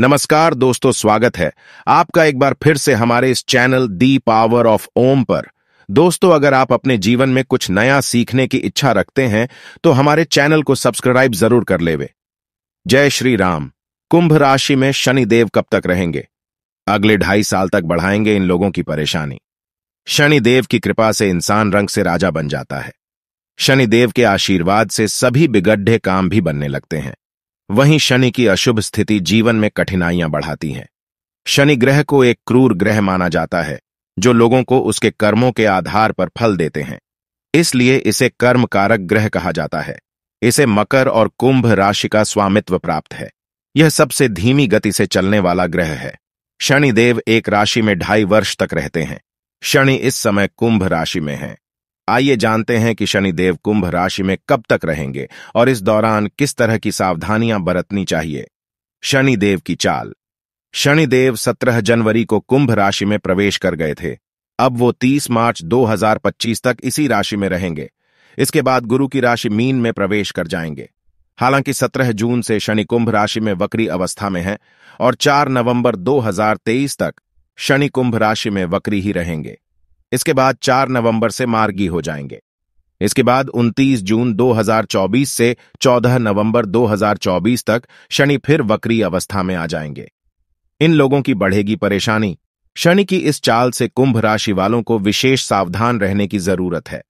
नमस्कार दोस्तों स्वागत है आपका एक बार फिर से हमारे इस channel the power of Om पर दोस्तों अगर आप अपने जीवन में कुछ नया सीखने की इच्छा रखते हैं तो हमारे चैनल को सब्सक्राइब जरूर कर लेवे जय श्री राम कुंभ राशि में शनि देव कब तक रहेंगे अगले ढाई साल तक बढ़ाएंगे इन लोगों की परेशानी शनि देव की कृपा से इंसान रंग से राजा बन जाता है शनि देव के आशीर्वाद से सभी बिगड्ढे काम भी बनने लगते हैं वहीं शनि की अशुभ स्थिति जीवन में कठिनाइयां बढ़ाती है शनि ग्रह को एक क्रूर ग्रह माना जाता है जो लोगों को उसके कर्मों के आधार पर फल देते हैं इसलिए इसे कर्म कारक ग्रह कहा जाता है इसे मकर और कुंभ राशि का स्वामित्व प्राप्त है यह सबसे धीमी गति से चलने वाला ग्रह है शनि देव एक राशि में ढाई वर्ष तक रहते हैं शनि इस समय कुंभ राशि में है आइए जानते हैं कि शनि देव कुंभ राशि में कब तक रहेंगे और इस दौरान किस तरह की सावधानियां बरतनी चाहिए शनि देव की चाल शनि देव 17 जनवरी को कुंभ राशि में प्रवेश कर गए थे अब वो 30 मार्च 2025 तक इसी राशि में रहेंगे इसके बाद गुरु की राशि मीन में प्रवेश कर जाएंगे हालांकि 17 जून से शनि कुंभ राशि में वक्री अवस्था में है और 4 नवंबर 2023 तक शनि कुंभ राशि में वक्री ही रहेंगे इसके बाद 4 नवंबर से मार्गी हो जाएंगे इसके बाद 29 जून 2024 से 14 नवंबर 2024 तक शनि फिर वक्री अवस्था में आ जाएंगे इन लोगों की बढ़ेगी परेशानी शनि की इस चाल से कुंभ राशि वालों को विशेष सावधान रहने की जरूरत है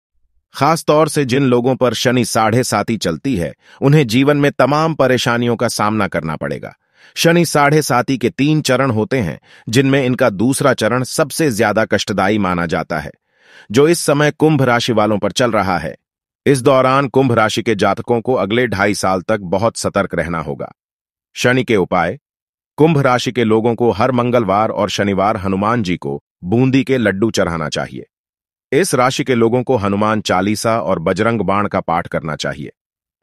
खास तौर से जिन लोगों पर शनि साढ़े साथी चलती है उन्हें जीवन में तमाम परेशानियों का सामना करना पड़ेगा शनि साढ़े साती के तीन चरण होते हैं जिनमें इनका दूसरा चरण सबसे ज्यादा कष्टदायी माना जाता है जो इस समय कुंभ राशि वालों पर चल रहा है इस दौरान कुंभ राशि के जातकों को अगले ढाई साल तक बहुत सतर्क रहना होगा शनि के उपाय कुंभ राशि के लोगों को हर मंगलवार और शनिवार हनुमान जी को बूंदी के लड्डू चढ़ाना चाहिए इस राशि के लोगों को हनुमान चालीसा और बजरंग बाण का पाठ करना चाहिए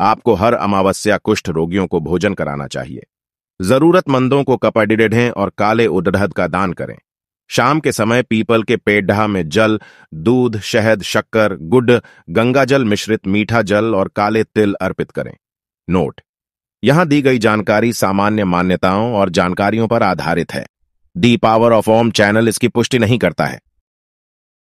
आपको हर अमावस्या कुष्ठ रोगियों को भोजन कराना चाहिए जरूरतमंदों को डेढ़ें और काले उदहद का दान करें शाम के समय पीपल के पेडढ़ा में जल दूध शहद शक्कर गुड गंगाजल मिश्रित मीठा जल और काले तिल अर्पित करें नोट यहां दी गई जानकारी सामान्य मान्यताओं और जानकारियों पर आधारित है the power of Om channel इसकी पुष्टि नहीं करता है